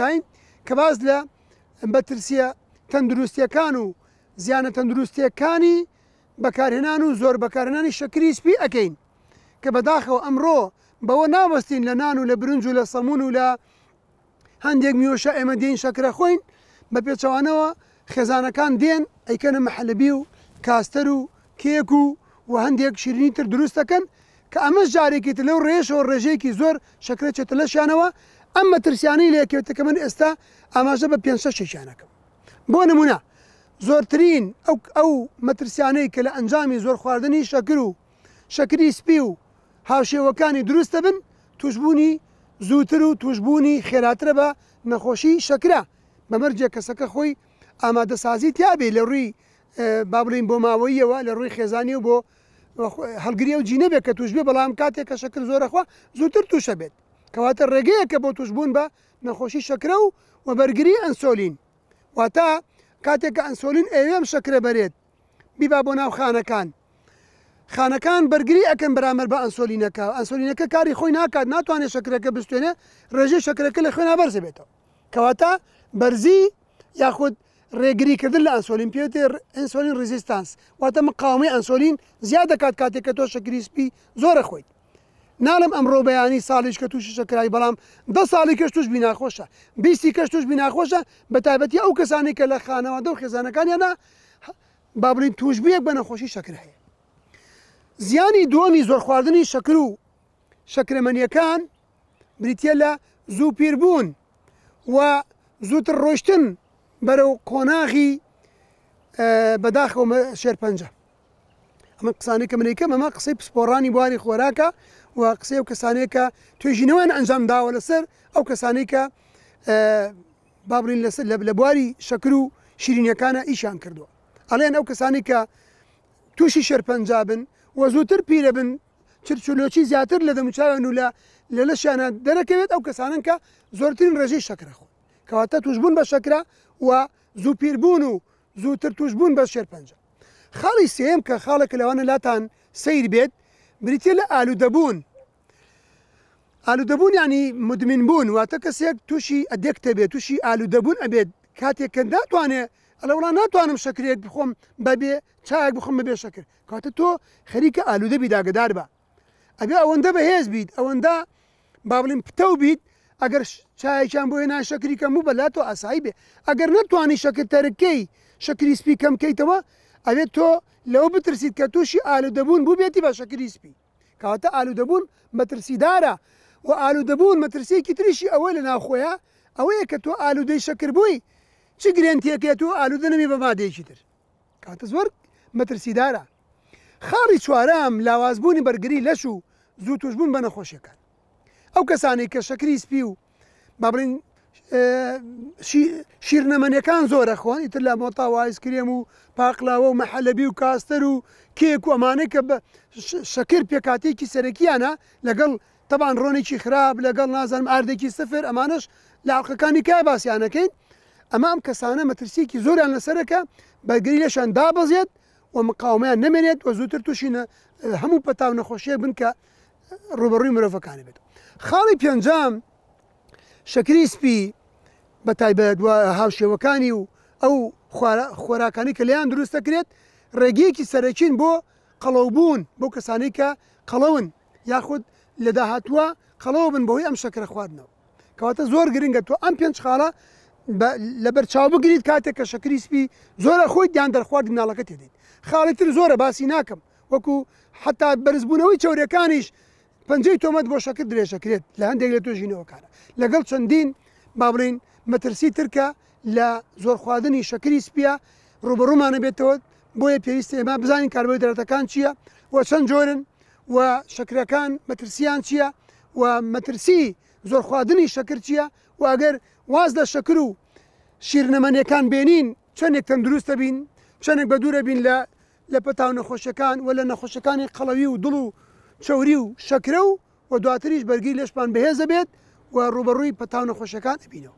تایم کە باز لە بەترسیە تەندروستیەکان و زیانە تەندروستیەکانی بەکارهێنان و زۆر بەکارهێنانی شەکریسپی ئەەکەین کە بەداخەوە ئەمڕۆ بەوە ناوەستین لە نان و لە برنج و لە سەمون و لە هەندێک میۆشە ئێمە دێن شەکرە خۆین بە پێچەوانەوە خێزانەکان دێن ئەیکەنە مەحلبی و کاستەر و کێک و و هەندێک شیرینی تر دروستەکەن کە ئەمەش جارێکی لەو ڕێژەوە ڕێژەیەکی زۆر شەکرە چێتە لەشیانەوە ئەم مەترسیانی لەکەوتەکە من ئێستا ئاماژە بە پێ شەشێکیانەکەم بۆ نمونە زۆرترین ئەو ئەو مەترسیانەی کە لە ئەنجامی زۆر خواردنی شەکر و شەکری سپی و هاوشێوەکانی دروستە بن توشببوونی زووتر و توشببوونی خێراترە بە نەخۆشی شەکرا بەمەرجە کەسەکە خۆی ئامادە سازی تیاابێ لە ڕووی بابلین بۆ ماوەیەوە لە ڕووی خێزانی و بۆ هەلگری و جینەبێک کە توش بێ بەڵام کاتێک کە شەکر زۆرەخوا زووتر تووشە بێت کەواتە ڕێگەیە کە بۆ توشببوون بە نەخۆشی شەکرە و وە بەرگری ئەنسۆلین واتە کاتێک کە ئەنسۆلین ئەوێم شەکرە بەرێت بیبا بۆ ناو خانەکان خانەکان بەرگری ئەەکەم بەرامەر بە ئەنسۆلینەکە ئەنسۆلینەکە کاری خۆی ناکات ناتوانێت شکرەکە بستێنێ ڕێژەی شکرەکە لە خوێنا بەرزە بێتەوە کەواتە بەرزی یاخود ڕێگریکردن لە ئەنسۆلین پێێتێ ئەنسۆلین ریزیستانس واتە مقامی ئەنسۆلین زیاد دەکات کاتێک کە تۆ شەگریسپی زۆرە خۆیت نالم ئەمڕۆ بەیانی ساڵیش کە تووشی شەکرای بەڵام دە ساڵی کەش توش بیناخۆشە بیستی کەش توش بیناخۆشە بە تایبەتی ئەو کەسانی کە لە خانەوە دە و خێزانەکانیانە بابرین توش بویەک بە نەخۆشی شەکر هەیە زیانی دووەمی زۆر خواردنی شەکر و شەکرمەنیەکان بریتە لە زوو پیربوون و زووتر ڕۆشتن بەرەو کۆناغی بەداخەوە شێرپەنجە ئەمە قسانی کە منیکەم ئەمە قسەی پسپۆڕانی بواری خۆراکە و قسە و کەسانێکە توێژینەوەیان ئەنجام داوە لەسەر ئەو کەسانێکە بابرین لەسەر لە بواری شەکر و شیرینەکانە ئیشان کردووە ئەڵێن ئەو کەسانی کە تووشی شەرپەنجا بن وە زووتر پیرە بن چرچلۆکی زیاتر لە دەموچاوان و لە لە لەشیانە دەرەکەوێت ئەو کەسانن کە زۆرترین ڕێژەی شەکرەخۆن کەواتە توشببوون بە شەکرا و زوو پیربوون و زووتر توشببوون بە شێرپەنجە خاڵی سێم کە خاڵێک لەوانە لاتان سیر بێت بریتە لە ئالوودەبوون ئالودەبوون ینی مدمین بوون واتە کەسێک تووشی ئەدێکتە بێت تووشی ئالودەبوون ئەبێت کاتێک کە داتوانێ ئەلە وڵا ناتوانم شکرێک بخۆم بەبێ چایەک بخۆم بەبێ شکر کاتە تۆ خەریکە ئالودەبی داگدار بە ئەبێ ئەوەندە بەهێز بیت ئەوەندا با بڵین پتە بیت ئەگەر چایەکیان بۆ هێنا شکری کەم و بەلات تۆ ئاسایی بێ ئەگەر نەتوانانی شەکرتەرەکەی شکری سپی کەم کەیتەوە ئەوێت تۆ لەو بترسیت کە تووشی ئالودەبوون بوو بێتی بە شکری سپی کاتە ئالودەبوون بەترسیدارە و ئالوودەبوون مەترسیەکی تریشی ئەوەی لە ناوخۆیە ئەوەیە کە تۆ ئالوودەی شەکر بووی چ گرێنتیەکە تۆ ئالوودە نەمی بە مادەیەکی تر کاتە زۆر مەترسیدارە خاڕی چوارەم لاوازبوونی بەرگری لەش و زوو توشببوون بە نەخۆشیەکان ئەو کەسانی کە شەکری سپی و بابرین شیرنەمەنەکان زۆرە خوۆن ئیتر لە مۆتا وایسکرێم و پاقلاوە و مەحەلەبی و کاستەر و کێک و ئەمانە کە بە شەکر پێکاتێکی سەرەکیانە لەگەڵ تەبان ڕۆنێکی خراپ لەگەڵ نازانم ئاردێکی سفر ئەمانش لاقەکانی کای باسییانەکەین ئەمە ئەم کەسانە مەترسیکی زۆریان لەسەرەکە بەگری لەشان دابەزیێت و مقاومیان نمێنێت و زووتر تووشینە هەموو پەتاو نەخۆشیە بنکە ڕوبڕووی مرۆڤەکانی بێت. خاڵی پێنجام شەکریسپی بە تایبەت هاوشێوەکانی و ئەو خۆراکانی کە لیان دروستەکرێت ڕێگەیەکی سەرەکین بۆ قەڵەوبوون بۆ کەسانی کە قەڵەون یاخود لە داهاتوە خەڵەوە بن بەهۆی ئەم شەکرە خواردنەوە کەواتە زۆر گرنگە تۆ ئەم پێنج خاڵە لەبەر چاو بگریت کاتێک کە شەکریسپی زۆرە خۆی دیان دەرخوارد مناڵەکە تێدەیت خاڵێتتر زۆرە باسی ناکەم وەکو حتا بەرزبوونەوەی چاورەکانیش پەنجەی تۆمەت بۆ شەکر درێژەکرێت لە هەندێک لە تۆژینەوەکانە لەگەڵ چەندین بابرین مەترسی ترکە لە زۆرخواردنی شەکری سپیا ڕوبڕوومانە بێتەوە بۆیە پێویست ئێمە بزانین کاربەی دەرەتەکان چییە وە چەند جۆرن و شکرەکان مەترسیان چییە و مەترسی زۆرخواردنی شکر چییە و ئەگەر واز لە شکر و شیرنەمەنیەکان بێنین چەندێک تەندروستە بین چەندێک بە دوورە بین لە لە پەتاو نەخۆشەکان و لە نەخۆشەکانی قەڵەوی و دڵ و چوری و شەکرە و و دواتریش بەرگی لەشپان بەهێزە بێت و ڕوبەڕووی پەتاو نەخۆشەکان بینەوە.